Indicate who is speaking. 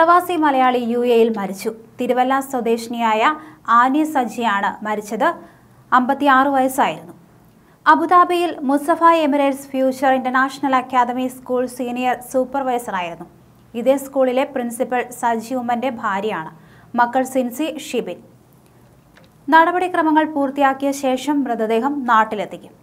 Speaker 1: പ്രവാസി മലയാളി യു എയിൽ മരിച്ചു തിരുവല്ല സ്വദേശിനിയായ ആനി സജിയാണ് മരിച്ചത് അമ്പത്തിയാറ് വയസ്സായിരുന്നു അബുദാബിയിൽ Musaffah Emirates Future International Academy School senior സൂപ്പർവൈസറായിരുന്നു ഇതേ സ്കൂളിലെ പ്രിൻസിപ്പൽ സജി ഉമ്മന്റെ ഭാര്യയാണ് മക്കൾ സിൻസി ഷിബിൻ നടപടിക്രമങ്ങൾ പൂർത്തിയാക്കിയ ശേഷം മൃതദേഹം നാട്ടിലെത്തിക്കും